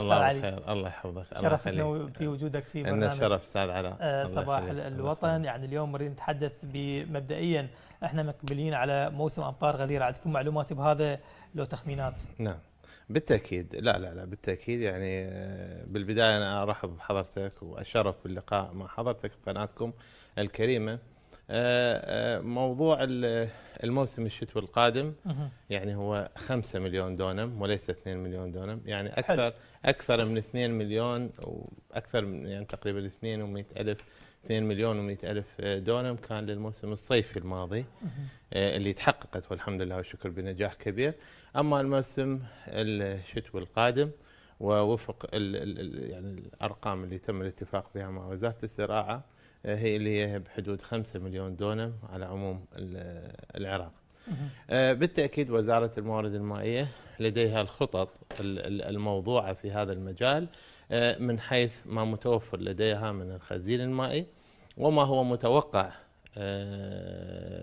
الله خير الله يحفظك شرفتنا في وجودك في برنامج ان الشرف استاذ علاء آه، صباح الوطن يعني اليوم نريد نتحدث بمبدئيا احنا مقبلين على موسم امطار غزيره عندكم معلومات بهذا لو تخمينات نعم بالتاكيد لا لا لا بالتاكيد يعني آه، بالبدايه انا ارحب بحضرتك واشرف باللقاء مع حضرتك بقناتكم الكريمه آه، آه، موضوع الموسم الشتوي القادم يعني هو 5 مليون دونم وليس 2 مليون دونم يعني اكثر اكثر من 2 مليون واكثر من يعني تقريبا 2 و100 الف 2 مليون و100 الف آه، دونم كان للموسم الصيفي الماضي اللي تحققت والحمد لله والشكر بنجاح كبير اما الموسم الشتوي القادم ووفق ال ال يعني الارقام اللي تم الاتفاق بها مع وزاره الزراعه آه، هي اللي هي بحدود 5 مليون دونم على عموم العراق آه، بالتاكيد وزاره الموارد المائيه لديها الخطط الموضوعه في هذا المجال آه، من حيث ما متوفر لديها من الخزين المائي وما هو متوقع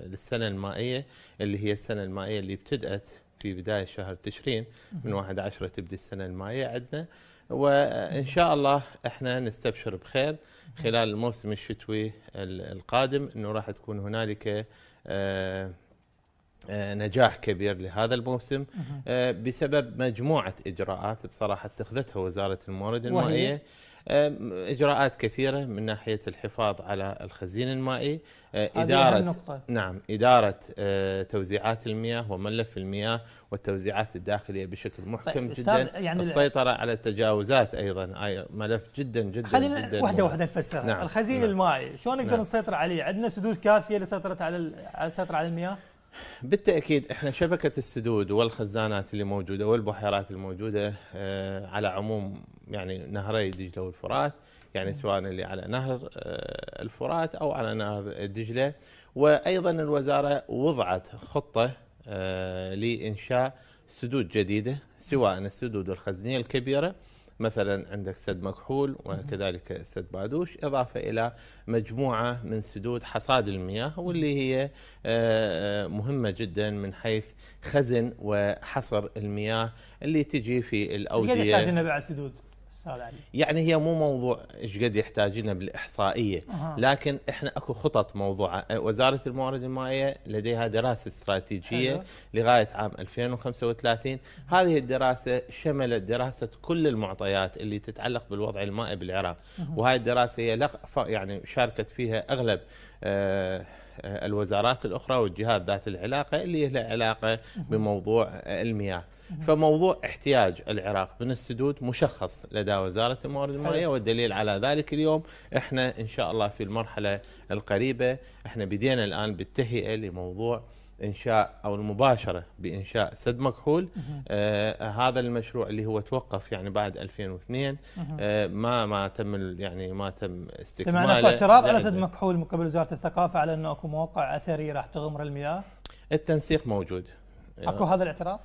للسنه المائيه اللي هي السنه المائيه اللي ابتدات في بدايه شهر تشرين من 1 10 تبدي السنه المائيه عندنا وان شاء الله احنا نستبشر بخير خلال الموسم الشتوي القادم انه راح تكون هنالك آه، آه، نجاح كبير لهذا الموسم آه، بسبب مجموعه اجراءات بصراحه اتخذتها وزاره الموارد المائيه اجراءات كثيره من ناحيه الحفاظ على الخزين المائي أه، اداره نعم اداره أه، توزيعات المياه وملف المياه والتوزيعات الداخليه بشكل طيب، محكم جدا يعني السيطره على التجاوزات ايضا ملف جدا جدا خلينا جداً واحده واحده نفسرها نعم الخزين نعم المائي شلون نقدر نعم نسيطر عليه عندنا سدود كافيه لسيطره على السيطره على المياه بالتاكيد احنا شبكه السدود والخزانات اللي موجوده والبحيرات الموجوده أه، على عموم يعني نهري دجله والفرات يعني سواء اللي على نهر آه، الفرات او على نهر دجله وايضا الوزاره وضعت خطه آه، لانشاء سدود جديده سواء السدود الخزنيه الكبيره مثلا عندك سد مكحول وكذلك سد بادوش إضافة إلى مجموعة من سدود حصاد المياه واللي هي آه، مهمة جدا من حيث خزن وحصر المياه اللي تجي في الأودية تحتاج بعد السدود يعني هي مو موضوع ايش قد يحتاج لنا بالاحصائيه لكن احنا اكو خطط موضوعه وزاره الموارد المائيه لديها دراسه استراتيجيه لغايه عام 2035 هذه الدراسه شملت دراسه كل المعطيات اللي تتعلق بالوضع المائي بالعراق وهاي الدراسه هي يعني شاركت فيها اغلب آه، آه، الوزارات الاخرى والجهات ذات العلاقه اللي لها علاقه بموضوع المياه فموضوع احتياج العراق من السدود مشخص لدى وزاره الموارد المائيه والدليل على ذلك اليوم احنا ان شاء الله في المرحله القريبه احنا بدينا الان بالتهيئه لموضوع انشاء او المباشره بانشاء سد مكحول آه هذا المشروع اللي هو توقف يعني بعد 2002 آه ما ما تم يعني ما تم استكماله سمعنا اعتراض على يعني سد مكحول من قبل وزاره الثقافه على انه اكو موقع اثري راح تغمر المياه التنسيق موجود اكو آه، هذا الاعتراض؟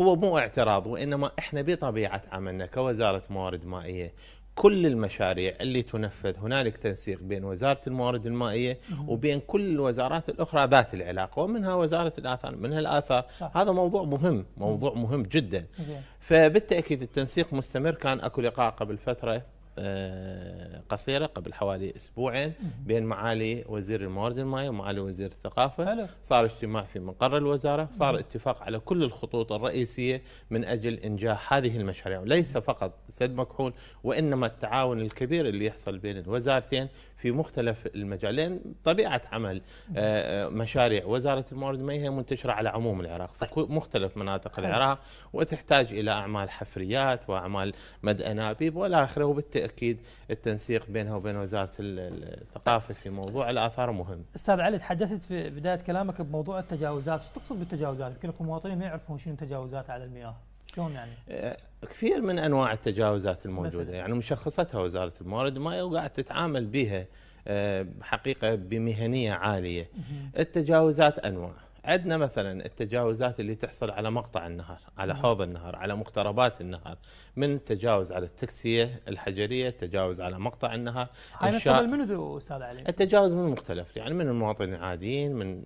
هو مو اعتراض وانما احنا بطبيعه عملنا كوزاره موارد مائيه كل المشاريع اللي تنفذ هنالك تنسيق بين وزارة الموارد المائية وبين كل الوزارات الأخرى ذات العلاقة ومنها وزارة الآثار منها الآثار صح. هذا موضوع مهم موضوع مهم جدا زي. فبالتأكيد التنسيق مستمر كان أكو لقاء قبل فترة آه، قصيره قبل حوالي اسبوعين بين معالي وزير الموارد المائيه ومعالي وزير الثقافه حلو. صار اجتماع في مقر الوزاره وصار اتفاق على كل الخطوط الرئيسيه من اجل انجاح هذه المشاريع وليس فقط سد مكحول وانما التعاون الكبير اللي يحصل بين الوزارتين في مختلف المجالين لان طبيعه عمل آه، آه، مشاريع وزاره الموارد المائيه منتشره على عموم العراق في مختلف مناطق العراق وتحتاج الى اعمال حفريات واعمال مد انابيب والى اخره وبالتاكيد التنسيق بينها وبين وزاره الثقافه في موضوع الاثار مهم. استاذ علي تحدثت في بدايه كلامك بموضوع التجاوزات، شو تقصد بالتجاوزات؟ يمكن المواطنين ما يعرفون شنو تجاوزات على المياه. شلون يعني؟ آه، كثير من انواع التجاوزات الموجوده مثل. يعني مشخصتها وزاره الموارد المائيه وقاعد تتعامل بها آه، حقيقه بمهنيه عاليه. التجاوزات انواع، عندنا مثلا التجاوزات اللي تحصل على مقطع النهر، على حوض النهر، على مقتربات النهر، من تجاوز على التكسيه الحجريه، تجاوز على مقطع النهر. هاي من قبل منو استاذ علي؟ التجاوز من مختلف، يعني من المواطنين العاديين، من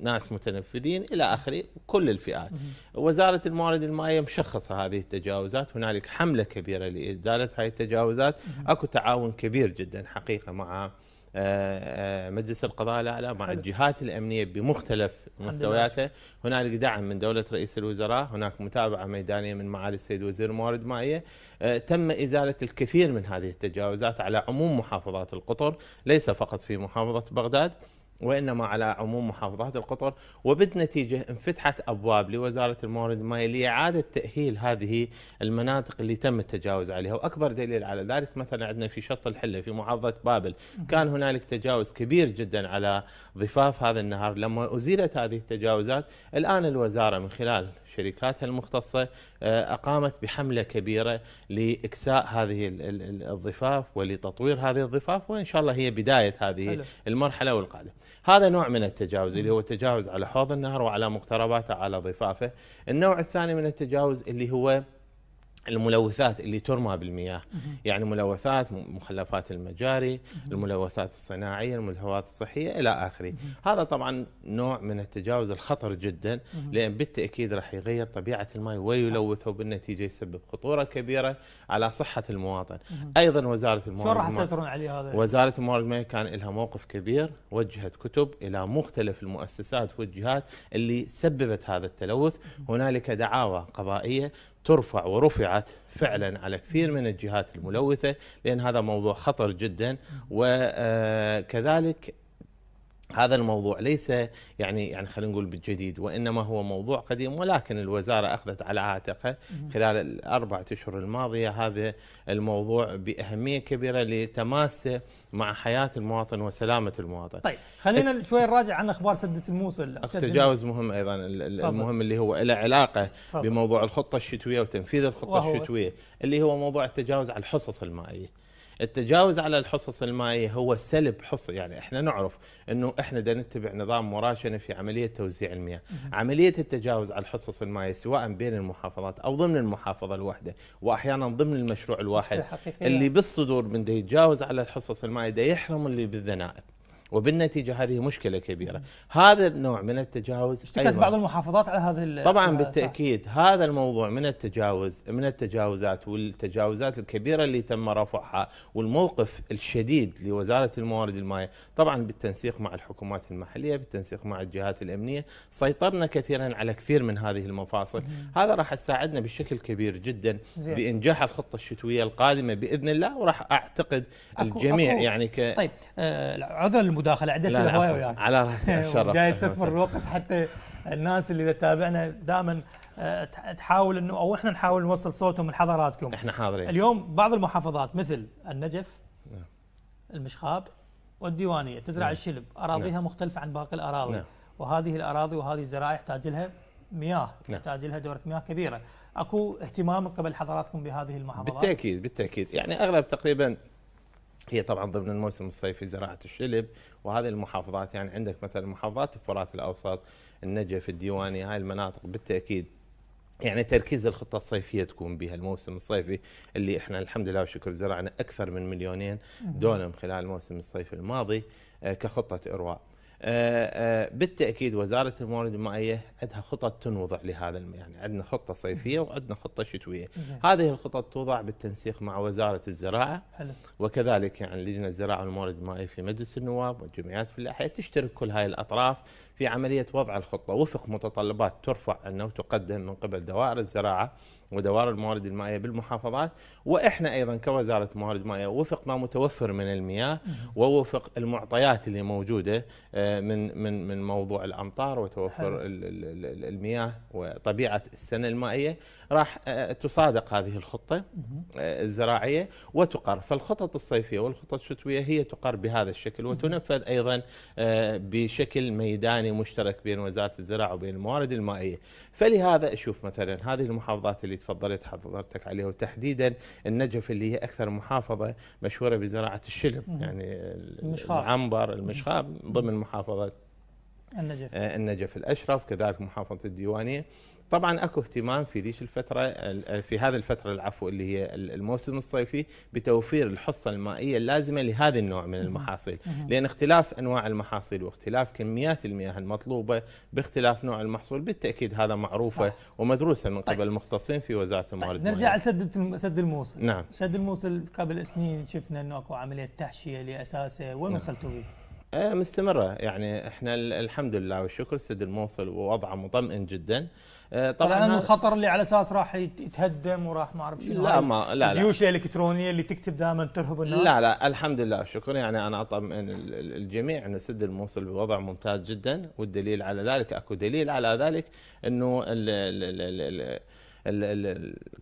ناس متنفذين الى اخره كل الفئات. وزاره الموارد المائيه مشخصه هذه التجاوزات، هنالك حمله كبيره لازاله هذه التجاوزات، اكو تعاون كبير جدا حقيقه مع آه، آه، مجلس القضاء الاعلى مع الجهات الامنيه بمختلف مستوياتها هنالك دعم من دوله رئيس الوزراء هناك متابعه ميدانيه من معالي السيد وزير الموارد المائيه آه، تم ازاله الكثير من هذه التجاوزات على عموم محافظات القطر ليس فقط في محافظه بغداد وإنما على عموم محافظات القطر وبالنتيجة انفتحت أبواب لوزارة الموارد المائية لإعادة تأهيل هذه المناطق اللي تم التجاوز عليها وأكبر دليل على ذلك مثلا عندنا في شط الحلة في محافظة بابل كان هنالك تجاوز كبير جدا على ضفاف هذا النهر لما أزيلت هذه التجاوزات الآن الوزارة من خلال شركاتها المختصة آه، أقامت بحملة كبيرة لإكساء هذه الضفاف ولتطوير هذه الضفاف وإن شاء الله هي بداية هذه المرحلة والقادمة هذا نوع من التجاوز اللي هو التجاوز على حوض النهر وعلى مقترباته على ضفافه النوع الثاني من التجاوز اللي هو الملوثات اللي ترمى بالمياه يعني ملوثات مخلفات المجاري الملوثات الصناعية الملوثات الصحية إلى آخره هذا طبعا نوع من التجاوز الخطر جدا لأن بالتأكيد راح يغير طبيعة الماء ويلوثه بالنتيجة يسبب خطورة كبيرة على صحة المواطن أيضا وزارة الموارد شلون راح يسيطرون عليه هذا؟ وزارة الموارد المائية كان لها موقف كبير وجهت كتب إلى مختلف المؤسسات والجهات اللي سببت هذا التلوث هنالك دعاوى قضائية ترفع ورفعت فعلا على كثير من الجهات الملوثه لان هذا موضوع خطر جدا وكذلك آه، هذا الموضوع ليس يعني يعني خلينا نقول بالجديد وانما هو موضوع قديم ولكن الوزاره اخذت على عاتقها خلال الاربع اشهر الماضيه هذا الموضوع باهميه كبيره لتماسه مع حياه المواطن وسلامه المواطن. طيب خلينا شوي نراجع عن اخبار سده الموصل. تجاوز مهم ايضا المهم اللي هو له علاقه فضل. بموضوع الخطه الشتويه وتنفيذ الخطه وهو. الشتويه اللي هو موضوع التجاوز على الحصص المائيه. التجاوز على الحصص المائيه هو سلب حصص يعني احنا نعرف انه احنا دا نتبع نظام مراشنه في عمليه توزيع المياه، عمليه التجاوز على الحصص المائيه سواء بين المحافظات او ضمن المحافظه الواحده واحيانا ضمن المشروع الواحد اللي بالصدور من يتجاوز على الحصص المائيه يحرم اللي بالذنائب. وبالنتيجه هذه مشكله كبيره، هذا النوع من التجاوز اشتكت بعض المحافظات على هذه طبعا آه، بالتاكيد صح. هذا الموضوع من التجاوز من التجاوزات والتجاوزات الكبيره اللي تم رفعها والموقف الشديد لوزاره الموارد المائيه، طبعا بالتنسيق مع الحكومات المحليه، بالتنسيق مع الجهات الامنيه، سيطرنا كثيرا على كثير من هذه المفاصل، مم. هذا راح يساعدنا بشكل كبير جدا زي. بانجاح الخطه الشتويه القادمه باذن الله وراح اعتقد أكو الجميع أكو يعني ك طيب آه عذرا المداخله عندي اسئله هوايه وياك على راسي الشرف جاي استثمر الوقت حتى الناس اللي تتابعنا دائما آه، تحاول انه او احنا نحاول نوصل صوتهم لحضراتكم احنا حاضرين اليوم بعض المحافظات مثل النجف نعم. المشخاب والديوانيه تزرع نعم. الشلب اراضيها نعم. مختلفه عن باقي الاراضي نعم. وهذه الاراضي وهذه الزراعه يحتاج لها مياه نعم. تحتاج لها دوره مياه كبيره اكو اهتمام من قبل حضراتكم بهذه المحافظات بالتاكيد بالتاكيد يعني اغلب تقريبا هي طبعا ضمن الموسم الصيفي زراعه الشلب وهذه المحافظات يعني عندك مثلا محافظات الفرات الاوسط النجف الديواني هاي المناطق بالتاكيد يعني تركيز الخطة الصيفية تكون بها الموسم الصيفي اللي احنا الحمد لله وشكر زرعنا أكثر من مليونين دولار خلال الموسم الصيفي الماضي آه، كخطة إرواء آه، آه، بالتاكيد وزاره الموارد المائيه عندها خطط تنوضع لهذا يعني عندنا خطه صيفيه وعندنا خطه شتويه هذه الخطط توضع بالتنسيق مع وزاره الزراعه حلو. وكذلك يعني لجنه الزراعه والموارد المائيه في مجلس النواب والجمعيات في الاحياء تشترك كل هاي الاطراف في عمليه وضع الخطه وفق متطلبات ترفع انه تقدم من قبل دوائر الزراعه ودوار الموارد المائيه بالمحافظات واحنا ايضا كوزاره موارد مائيه وفق ما متوفر من المياه ووفق المعطيات اللي موجوده آه، من من من موضوع الامطار وتوفر المياه وطبيعه السنه المائيه راح آه، تصادق هذه الخطه آه، الزراعيه وتقر فالخطط الصيفيه والخطط الشتويه هي تقر بهذا الشكل وتنفذ ايضا بشكل ميداني مشترك بين وزاره الزراعه وبين الموارد المائيه فلهذا اشوف مثلا هذه المحافظات اللي اللي تفضلت حضرتك عليه وتحديدا النجف اللي هي اكثر محافظه مشهوره بزراعه الشلب يعني المشخاب العنبر المشخاب ضمن محافظه النجف آه، النجف الاشرف كذلك محافظه الديوانيه طبعا اكو اهتمام في ذيك الفتره آه، في هذه الفتره العفو اللي هي الموسم الصيفي بتوفير الحصه المائيه اللازمه لهذا النوع من المحاصيل لان اختلاف انواع المحاصيل واختلاف كميات المياه المطلوبه باختلاف نوع المحصول بالتاكيد هذا معروفه صح. ومدروسه من طيب. قبل طيب. المختصين في وزاره الموارد طيب. نرجع لسد سد الموصل نعم سد الموصل قبل سنين شفنا انه اكو عمليه تحشيه لاساسه وين نعم. وصلتوا به؟ آه، مستمرة يعني احنا الحمد لله والشكر سد الموصل ووضعه مطمئن جدا آه، طبعا لان الخطر اللي على اساس راح يتهدم وراح ما اعرف شنو لا ما لا الجيوش الالكترونيه اللي تكتب دائما ترهب الناس لا لا الحمد لله والشكر يعني انا اطمئن الجميع انه سد الموصل بوضع ممتاز جدا والدليل على ذلك اكو دليل على ذلك انه ال ال ال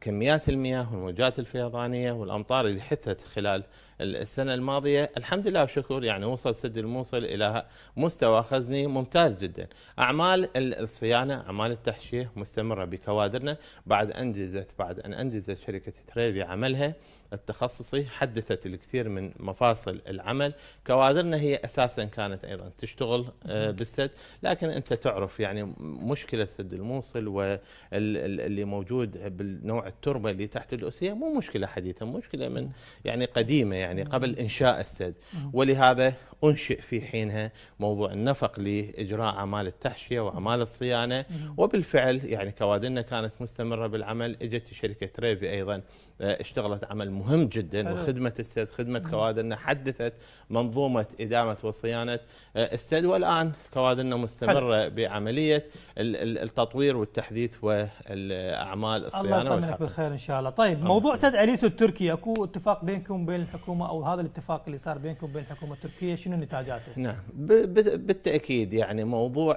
كميات المياه والموجات الفيضانيه والامطار اللي حثت خلال السنه الماضيه الحمد لله وشكر يعني وصل سد الموصل الى مستوى خزني ممتاز جدا. اعمال الصيانه اعمال التحشيه مستمره بكوادرنا بعد انجزت بعد ان انجزت شركه تريفي عملها التخصصي حدثت الكثير من مفاصل العمل كوادرنا هي أساسا كانت أيضا تشتغل آه، بالسد لكن أنت تعرف يعني مشكلة سد الموصل واللي موجود بالنوع التربة اللي تحت الأسية مو مشكلة حديثة مشكلة من يعني قديمة يعني قبل إنشاء السد ولهذا أنشئ في حينها موضوع النفق لإجراء أعمال التحشية وأعمال الصيانة وبالفعل يعني كوادرنا كانت مستمرة بالعمل اجت شركة ريفي أيضا آه، اشتغلت عمل مهم جدا وخدمه السد خدمه كوادرنا حدثت منظومه ادامه وصيانه آه، السد والان كوادرنا مستمره بعمليه التطوير والتحديث والاعمال الصيانه الله يطمنك بالخير ان شاء الله طيب موضوع سد اليسو التركي اكو اتفاق بينكم وبين الحكومه او هذا الاتفاق اللي صار بينكم وبين الحكومه التركيه شنو نتاجاته نعم بالتاكيد يعني موضوع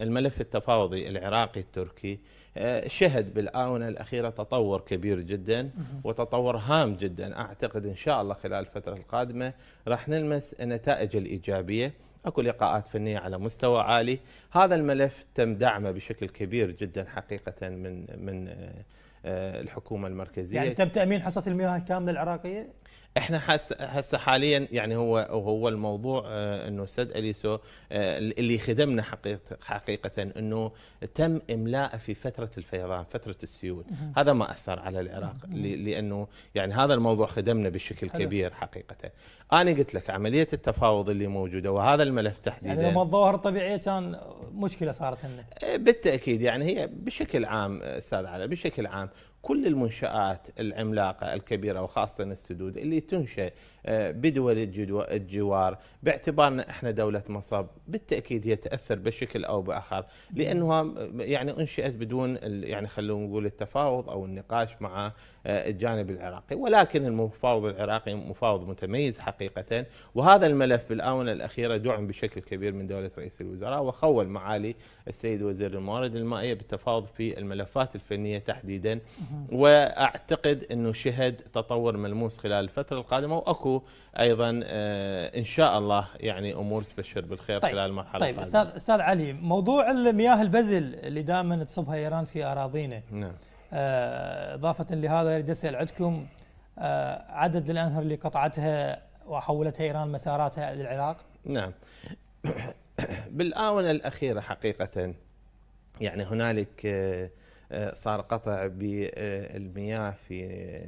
الملف التفاوضي العراقي التركي شهد بالآونة الأخيرة تطور كبير جدا وتطور هام جدا أعتقد إن شاء الله خلال الفترة القادمة راح نلمس النتائج الإيجابية اكو لقاءات فنيه على مستوى عالي، هذا الملف تم دعمه بشكل كبير جدا حقيقه من من آه، آه، الحكومه المركزيه يعني تم تامين حصه المياه الكامله العراقيه احنا حس هسه حاليا يعني هو هو الموضوع آه، انه استاذ اليسو آه، اللي خدمنا حقيقه حقيقه انه تم املاء في فتره الفيضان فتره السيول هذا ما اثر على العراق لانه يعني هذا الموضوع خدمنا بشكل كبير حقيقه انا قلت لك عمليه التفاوض اللي موجوده وهذا الملف تحديدا يعني لما الظواهر الطبيعيه كان مشكله صارت لنا آه، بالتاكيد يعني هي بشكل عام استاذ علي بشكل عام كل المنشآت العملاقة الكبيرة وخاصة السدود اللي تنشأ آه، بدول الجوار باعتبارنا احنا دولة مصب بالتأكيد يتأثر بشكل أو بآخر لأنها يعني أنشئت بدون يعني خلونا نقول التفاوض أو النقاش مع آه، الجانب العراقي ولكن المفاوض العراقي مفاوض متميز حقيقة وهذا الملف بالآونة الأخيرة دعم بشكل كبير من دولة رئيس الوزراء وخول معالي السيد وزير الموارد المائية بالتفاوض في الملفات الفنية تحديدا وأعتقد أنه شهد تطور ملموس خلال الفترة القادمة وأكو أيضا آه، إن شاء الله يعني أمور تبشر بالخير طيب خلال المرحلة طيب القادمة. أستاذ, أستاذ علي موضوع المياه البزل اللي دائما تصبها إيران في أراضينا نعم آه، إضافة لهذا أريد أسأل عندكم آه، عدد الأنهر اللي قطعتها وحولتها إيران مساراتها للعراق نعم بالآونة الأخيرة حقيقة يعني هنالك آه، صار قطع بالمياه في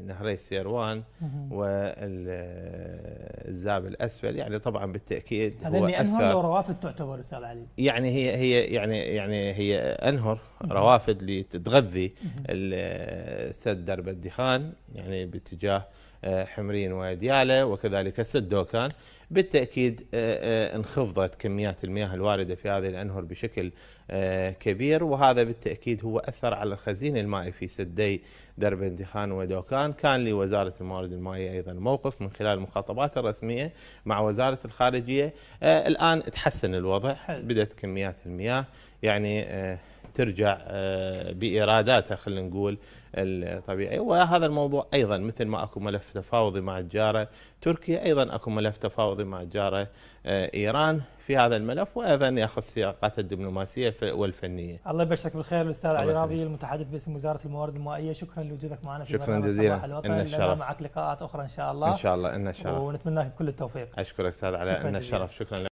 نهري السيروان والزاب الاسفل يعني طبعا بالتاكيد هذا هو انهر لو روافد تعتبر استاذ علي يعني هي هي يعني يعني هي انهر روافد لتتغذي السد درب الدخان يعني باتجاه حمرين وديالة وكذلك دوكان بالتأكيد آه، آه، انخفضت كميات المياه الواردة في هذه الأنهر بشكل آه، كبير وهذا بالتأكيد هو أثر على الخزين المائي في سدي درب الدخان ودوكان كان لوزارة الموارد المائية أيضا موقف من خلال المخاطبات الرسمية مع وزارة الخارجية الآن تحسن الوضع بدأت كميات المياه يعني ترجع آه، بإيراداتها خلينا نقول الطبيعي وهذا الموضوع أيضا مثل ما أكو ملف تفاوضي مع الجارة تركيا أيضا أكو ملف تفاوضي مع الجارة آه، إيران في هذا الملف وأيضا يأخذ سياقات الدبلوماسية والفنية الله يبشرك بالخير الأستاذ علي راضي المتحدث باسم وزارة الموارد المائية شكرا لوجودك معنا في شكرا جزيلا إن إن الشرف معك لقاءات أخرى إن شاء الله إن شاء الله إن الشرف ونتمنى لك كل التوفيق أشكرك أستاذ علي إن الشرف شكرا لك